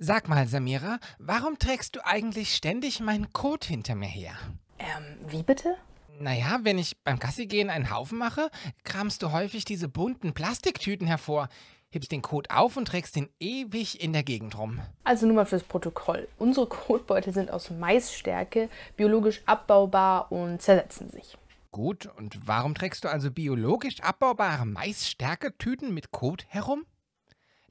Sag mal, Samira, warum trägst du eigentlich ständig meinen Code hinter mir her? Ähm, wie bitte? Naja, wenn ich beim Gassigehen einen Haufen mache, kramst du häufig diese bunten Plastiktüten hervor, hebst den Code auf und trägst ihn ewig in der Gegend rum. Also nur mal fürs Protokoll. Unsere Kotbeutel sind aus Maisstärke, biologisch abbaubar und zersetzen sich. Gut, und warum trägst du also biologisch abbaubare Maisstärke-Tüten mit Kot herum?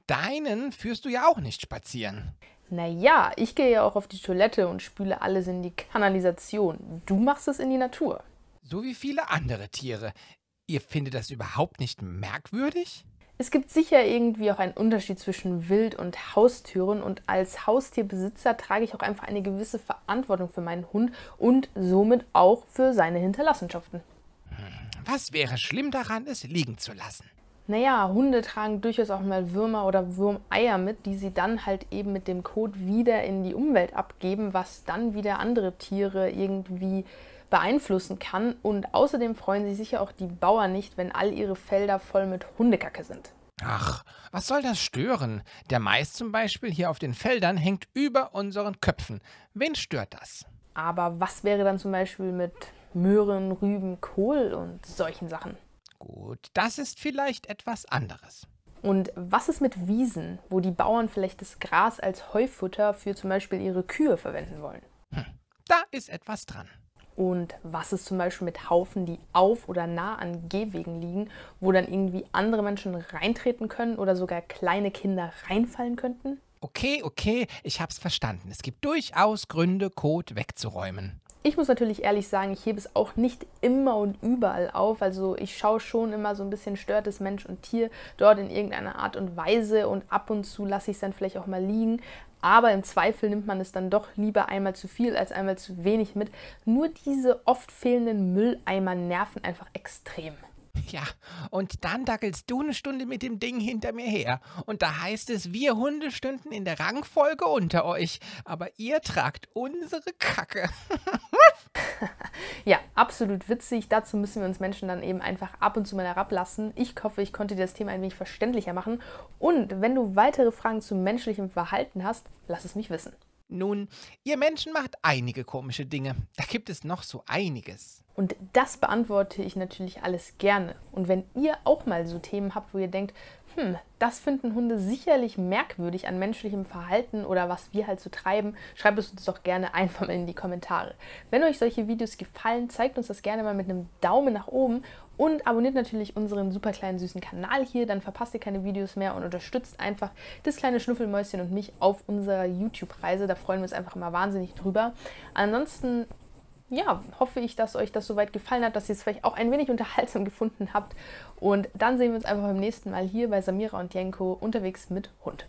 deinen führst du ja auch nicht spazieren. Naja, ich gehe ja auch auf die Toilette und spüle alles in die Kanalisation. Du machst es in die Natur. So wie viele andere Tiere. Ihr findet das überhaupt nicht merkwürdig? Es gibt sicher irgendwie auch einen Unterschied zwischen Wild- und Haustüren und als Haustierbesitzer trage ich auch einfach eine gewisse Verantwortung für meinen Hund und somit auch für seine Hinterlassenschaften. Hm, was wäre schlimm daran, es liegen zu lassen? Naja, Hunde tragen durchaus auch mal Würmer oder Würmeier mit, die sie dann halt eben mit dem Kot wieder in die Umwelt abgeben, was dann wieder andere Tiere irgendwie beeinflussen kann. Und außerdem freuen sich sicher auch die Bauern nicht, wenn all ihre Felder voll mit Hundekacke sind. Ach, was soll das stören? Der Mais zum Beispiel hier auf den Feldern hängt über unseren Köpfen. Wen stört das? Aber was wäre dann zum Beispiel mit Möhren, Rüben, Kohl und solchen Sachen? Gut, das ist vielleicht etwas anderes. Und was ist mit Wiesen, wo die Bauern vielleicht das Gras als Heufutter für zum Beispiel ihre Kühe verwenden wollen? Hm, da ist etwas dran. Und was ist zum Beispiel mit Haufen, die auf oder nah an Gehwegen liegen, wo dann irgendwie andere Menschen reintreten können oder sogar kleine Kinder reinfallen könnten? Okay, okay, ich hab's verstanden. Es gibt durchaus Gründe, Kot wegzuräumen. Ich muss natürlich ehrlich sagen, ich hebe es auch nicht immer und überall auf. Also ich schaue schon immer so ein bisschen stört es Mensch und Tier dort in irgendeiner Art und Weise und ab und zu lasse ich es dann vielleicht auch mal liegen. Aber im Zweifel nimmt man es dann doch lieber einmal zu viel als einmal zu wenig mit. Nur diese oft fehlenden Mülleimer nerven einfach extrem. Ja, und dann dackelst du eine Stunde mit dem Ding hinter mir her. Und da heißt es, wir Hunde stünden in der Rangfolge unter euch. Aber ihr tragt unsere Kacke. ja, absolut witzig. Dazu müssen wir uns Menschen dann eben einfach ab und zu mal herablassen. Ich hoffe, ich konnte dir das Thema ein wenig verständlicher machen. Und wenn du weitere Fragen zu menschlichem Verhalten hast, lass es mich wissen. Nun, ihr Menschen macht einige komische Dinge. Da gibt es noch so einiges. Und das beantworte ich natürlich alles gerne. Und wenn ihr auch mal so Themen habt, wo ihr denkt, hm, das finden Hunde sicherlich merkwürdig an menschlichem Verhalten oder was wir halt so treiben, schreibt es uns doch gerne einfach mal in die Kommentare. Wenn euch solche Videos gefallen, zeigt uns das gerne mal mit einem Daumen nach oben und abonniert natürlich unseren super kleinen süßen Kanal hier, dann verpasst ihr keine Videos mehr und unterstützt einfach das kleine Schnuffelmäuschen und mich auf unserer YouTube-Reise. Da freuen wir uns einfach immer wahnsinnig drüber. Ansonsten ja, hoffe ich, dass euch das soweit gefallen hat, dass ihr es vielleicht auch ein wenig unterhaltsam gefunden habt. Und dann sehen wir uns einfach beim nächsten Mal hier bei Samira und Jenko unterwegs mit Hund.